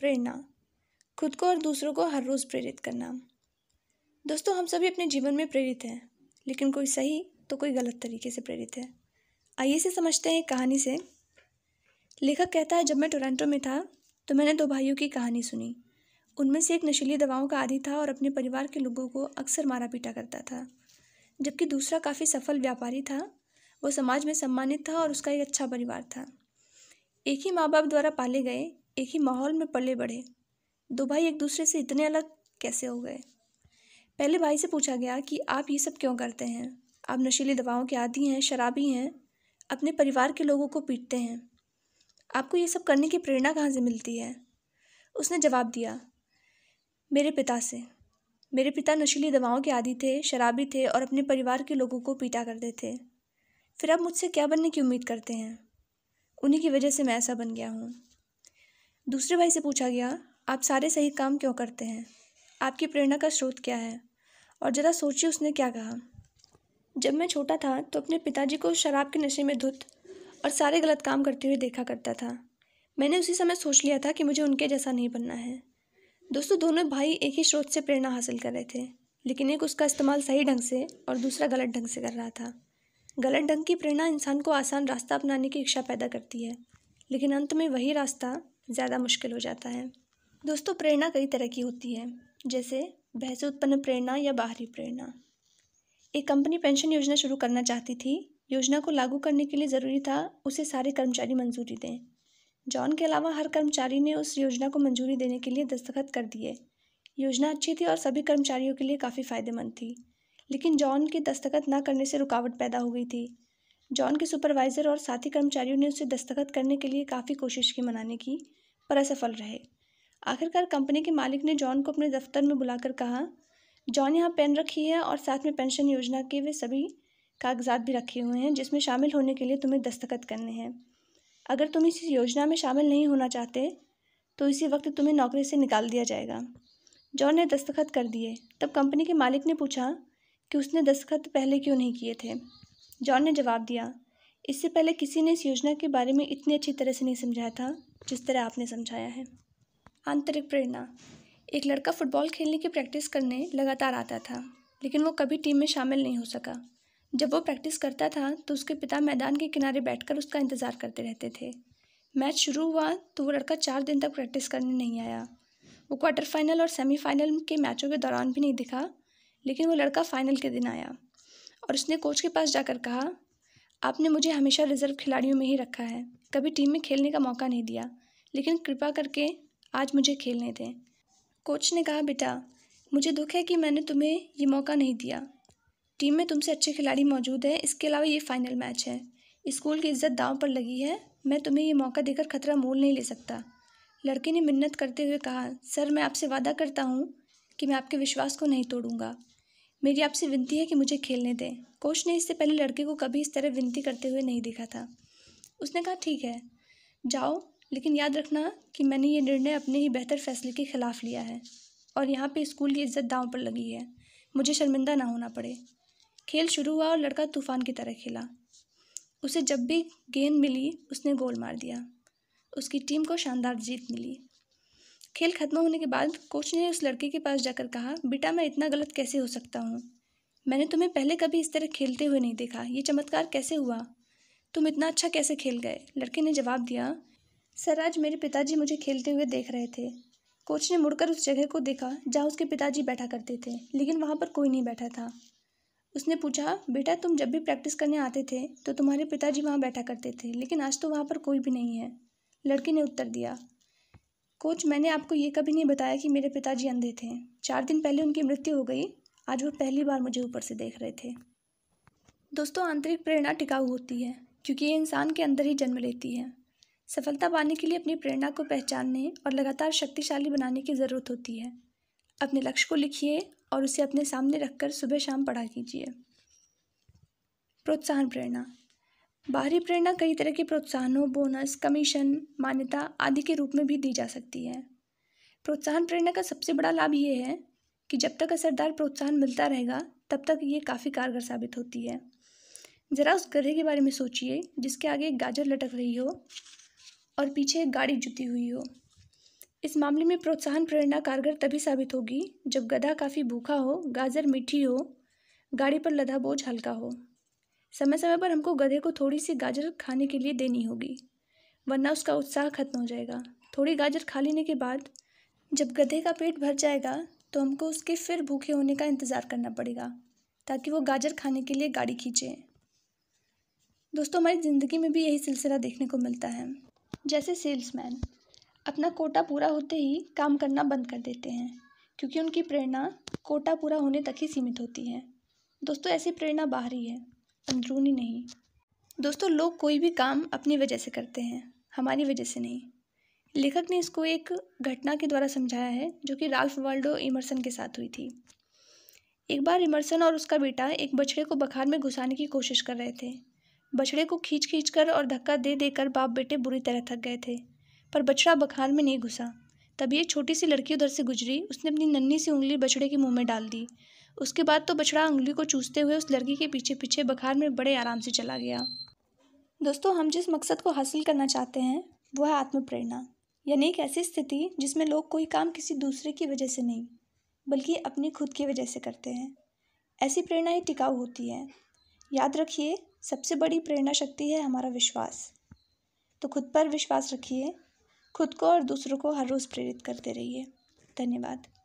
प्रेरणा खुद को और दूसरों को हर रोज़ प्रेरित करना दोस्तों हम सभी अपने जीवन में प्रेरित हैं लेकिन कोई सही तो कोई गलत तरीके से प्रेरित है आइए से समझते हैं कहानी से लेखक कहता है जब मैं टोरंटो में था तो मैंने दो भाइयों की कहानी सुनी उनमें से एक नशीली दवाओं का आदि था और अपने परिवार के लोगों को अक्सर मारा पीटा करता था जबकि दूसरा काफ़ी सफल व्यापारी था वो समाज में सम्मानित था और उसका एक अच्छा परिवार था एक ही माँ बाप द्वारा पाले गए एक ही माहौल में पले बढ़े दो भाई एक दूसरे से इतने अलग कैसे हो गए पहले भाई से पूछा गया कि आप ये सब क्यों करते हैं आप नशीली दवाओं के आदि हैं शराबी हैं अपने परिवार के लोगों को पीटते हैं आपको ये सब करने की प्रेरणा कहाँ से मिलती है उसने जवाब दिया मेरे पिता से मेरे पिता नशीली दवाओं के आदि थे शराबी थे और अपने परिवार के लोगों को पीटा करते थे फिर आप मुझसे क्या बनने की उम्मीद करते हैं उन्हीं की वजह से मैं ऐसा बन गया हूँ दूसरे भाई से पूछा गया आप सारे सही काम क्यों करते हैं आपकी प्रेरणा का स्रोत क्या है और ज़रा सोचिए उसने क्या कहा जब मैं छोटा था तो अपने पिताजी को शराब के नशे में धुत और सारे गलत काम करते हुए देखा करता था मैंने उसी समय सोच लिया था कि मुझे उनके जैसा नहीं बनना है दोस्तों दोनों भाई एक ही स्रोत से प्रेरणा हासिल कर रहे थे लेकिन एक उसका इस्तेमाल सही ढंग से और दूसरा गलत ढंग से कर रहा था गलत ढंग की प्रेरणा इंसान को आसान रास्ता अपनाने की इच्छा पैदा करती है लेकिन अंत में वही रास्ता ज़्यादा मुश्किल हो जाता है दोस्तों प्रेरणा कई तरह की होती है जैसे बहस उत्पन्न प्रेरणा या बाहरी प्रेरणा एक कंपनी पेंशन योजना शुरू करना चाहती थी योजना को लागू करने के लिए ज़रूरी था उसे सारे कर्मचारी मंजूरी दें जॉन के अलावा हर कर्मचारी ने उस योजना को मंजूरी देने के लिए दस्तखत कर दिए योजना अच्छी थी और सभी कर्मचारियों के लिए काफ़ी फ़ायदेमंद थी लेकिन जॉन के दस्तखत ना करने से रुकावट पैदा हो गई थी जॉन के सुपरवाइज़र और साथी कर्मचारियों ने उसे दस्तखत करने के लिए काफ़ी कोशिश की मनाने की पर असफल रहे आखिरकार कंपनी के मालिक ने जॉन को अपने दफ्तर में बुलाकर कहा जॉन यहाँ पेन रखी है और साथ में पेंशन योजना के वे सभी कागजात भी रखे हुए हैं जिसमें शामिल होने के लिए तुम्हें दस्तखत करने हैं अगर तुम इस योजना में शामिल नहीं होना चाहते तो इसी वक्त तुम्हें नौकरी से निकाल दिया जाएगा जॉन ने दस्तखत कर दिए तब कंपनी के मालिक ने पूछा कि उसने दस्तखत पहले क्यों नहीं किए थे जॉन ने जवाब दिया इससे पहले किसी ने इस योजना के बारे में इतनी अच्छी तरह से नहीं समझाया था जिस तरह आपने समझाया है आंतरिक प्रेरणा एक लड़का फुटबॉल खेलने की प्रैक्टिस करने लगातार आता था लेकिन वो कभी टीम में शामिल नहीं हो सका जब वो प्रैक्टिस करता था तो उसके पिता मैदान के किनारे बैठकर उसका इंतज़ार करते रहते थे मैच शुरू हुआ तो वो लड़का चार दिन तक प्रैक्टिस करने नहीं आया वो क्वार्टर फाइनल और सेमीफाइनल के मैचों के दौरान भी नहीं दिखा लेकिन वो लड़का फाइनल के दिन आया और उसने कोच के पास जाकर कहा आपने मुझे हमेशा रिजर्व खिलाड़ियों में ही रखा है कभी टीम में खेलने का मौका नहीं दिया लेकिन कृपा करके आज मुझे खेलने दें कोच ने कहा बेटा मुझे दुख है कि मैंने तुम्हें ये मौका नहीं दिया टीम में तुमसे अच्छे खिलाड़ी मौजूद हैं इसके अलावा ये फाइनल मैच है स्कूल की इज्जत दांव पर लगी है मैं तुम्हें ये मौका देकर खतरा मोल नहीं ले सकता लड़के ने मिन्नत करते हुए कहा सर मैं आपसे वादा करता हूँ कि मैं आपके विश्वास को नहीं तोड़ूंगा मेरी आपसे विनती है कि मुझे खेलने दें कोच ने इससे पहले लड़के को कभी इस तरह विनती करते हुए नहीं देखा था उसने कहा ठीक है जाओ लेकिन याद रखना कि मैंने ये निर्णय अपने ही बेहतर फैसले के खिलाफ लिया है और यहाँ पे स्कूल की इज्जत दांव पर लगी है मुझे शर्मिंदा ना होना पड़े खेल शुरू हुआ और लड़का तूफान की तरह खेला उसे जब भी गेंद मिली उसने गोल मार दिया उसकी टीम को शानदार जीत मिली खेल खत्म होने के बाद कोच ने उस लड़के के पास जाकर कहा बेटा मैं इतना गलत कैसे हो सकता हूँ मैंने तुम्हें पहले कभी इस तरह खेलते हुए नहीं देखा ये चमत्कार कैसे हुआ तुम इतना अच्छा कैसे खेल गए लड़के ने जवाब दिया सर आज मेरे पिताजी मुझे खेलते हुए देख रहे थे कोच ने मुड़कर उस जगह को देखा जहाँ उसके पिताजी बैठा करते थे लेकिन वहाँ पर कोई नहीं बैठा था उसने पूछा बेटा तुम जब भी प्रैक्टिस करने आते थे तो तुम्हारे पिताजी वहाँ बैठा करते थे लेकिन आज तो वहाँ पर कोई भी नहीं है लड़के ने उत्तर दिया कोच मैंने आपको ये कभी नहीं बताया कि मेरे पिताजी अंधे थे चार दिन पहले उनकी मृत्यु हो गई आज वो पहली बार मुझे ऊपर से देख रहे थे दोस्तों आंतरिक प्रेरणा टिकाऊ होती है क्योंकि ये इंसान के अंदर ही जन्म लेती है सफलता पाने के लिए अपनी प्रेरणा को पहचानने और लगातार शक्तिशाली बनाने की ज़रूरत होती है अपने लक्ष्य को लिखिए और उसे अपने सामने रखकर सुबह शाम पढ़ा कीजिए प्रोत्साहन प्रेरणा बाहरी प्रेरणा कई तरह के प्रोत्साहनों बोनस कमीशन मान्यता आदि के रूप में भी दी जा सकती है प्रोत्साहन प्रेरणा का सबसे बड़ा लाभ ये है कि जब तक असरदार प्रोत्साहन मिलता रहेगा तब तक ये काफ़ी कारगर साबित होती है ज़रा उस गधे के बारे में सोचिए जिसके आगे एक गाजर लटक रही हो और पीछे एक गाड़ी जुती हुई हो इस मामले में प्रोत्साहन प्रेरणा कारगर तभी साबित होगी जब गधा काफ़ी भूखा हो गाजर मीठी हो गाड़ी पर लदा बोझ हल्का हो समय समय पर हमको गधे को थोड़ी सी गाजर खाने के लिए देनी होगी वरना उसका उत्साह खत्म हो जाएगा थोड़ी गाजर खा लेने के बाद जब गधे का पेट भर जाएगा तो हमको उसके फिर भूखे होने का इंतज़ार करना पड़ेगा ताकि वो गाजर खाने के लिए गाड़ी खींचे दोस्तों हमारी ज़िंदगी में भी यही सिलसिला देखने को मिलता है जैसे सेल्समैन अपना कोटा पूरा होते ही काम करना बंद कर देते हैं क्योंकि उनकी प्रेरणा कोटा पूरा होने तक ही सीमित होती है दोस्तों ऐसी प्रेरणा बाहरी है अंदरूनी नहीं दोस्तों लोग कोई भी काम अपनी वजह से करते हैं हमारी वजह से नहीं लेखक ने इसको एक घटना के द्वारा समझाया है जो कि राल्फ वाल्डो इमरसन के साथ हुई थी एक बार इमरसन और उसका बेटा एक बछड़े को बखार में घुसाने की कोशिश कर रहे थे बछड़े को खींच खींच कर और धक्का दे देकर बाप बेटे बुरी तरह थक गए थे पर बछड़ा बखार में नहीं घुसा तभी एक छोटी सी लड़की उधर से गुजरी उसने अपनी नन्ही सी उंगली बछड़े के मुंह में डाल दी उसके बाद तो बछड़ा उंगली को चूसते हुए उस लड़की के पीछे पीछे बखार में बड़े आराम से चला गया दोस्तों हम जिस मकसद को हासिल करना चाहते हैं वो है आत्म प्रेरणा यानी एक ऐसी स्थिति जिसमें लोग कोई काम किसी दूसरे की वजह से नहीं बल्कि अपनी खुद की वजह से करते हैं ऐसी प्रेरणा ही टिकाऊ होती है याद रखिए सबसे बड़ी प्रेरणा शक्ति है हमारा विश्वास तो खुद पर विश्वास रखिए खुद को और दूसरों को हर रोज़ प्रेरित करते रहिए धन्यवाद